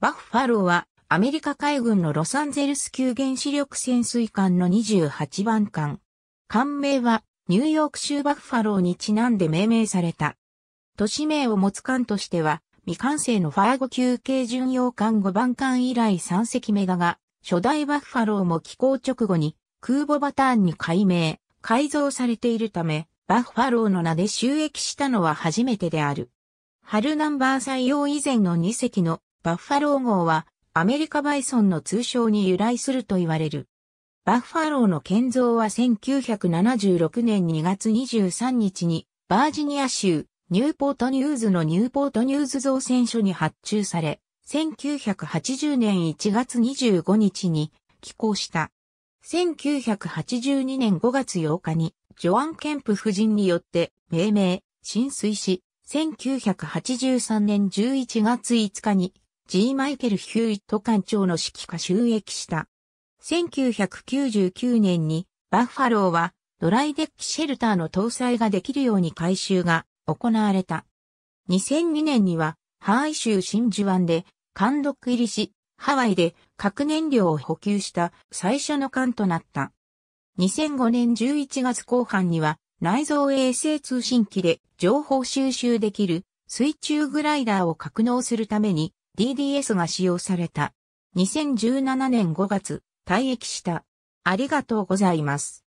バッファローはアメリカ海軍のロサンゼルス級原子力潜水艦の28番艦。艦名はニューヨーク州バッファローにちなんで命名された。都市名を持つ艦としては未完成のファーゴ級軽巡洋艦5番艦以来3隻目だが、初代バッファローも寄港直後に空母バターンに改名、改造されているため、バッファローの名で収益したのは初めてである。春ナンバー採用以前の2隻のバッファロー号はアメリカバイソンの通称に由来すると言われる。バッファローの建造は1976年2月23日にバージニア州ニューポートニューズのニューポートニューズ造船所に発注され、1980年1月25日に寄港した。1982年5月8日にジョアン・ケンプ夫人によって命名、浸水し、1983年11月5日に G. マイケル・ヒューイット艦長の指揮下収益した。1999年にバッファローはドライデッキシェルターの搭載ができるように改修が行われた。2002年にはハワイ州真珠湾で監督入りし、ハワイで核燃料を補給した最初の艦となった。2005年11月後半には内蔵衛星通信機で情報収集できる水中グライダーを格納するために DDS が使用された。2017年5月、退役した。ありがとうございます。